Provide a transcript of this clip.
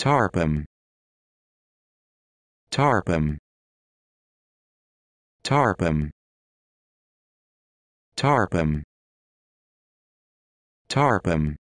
Tarpum. Tarpum. Tarpum. Tarpum. Tarpum.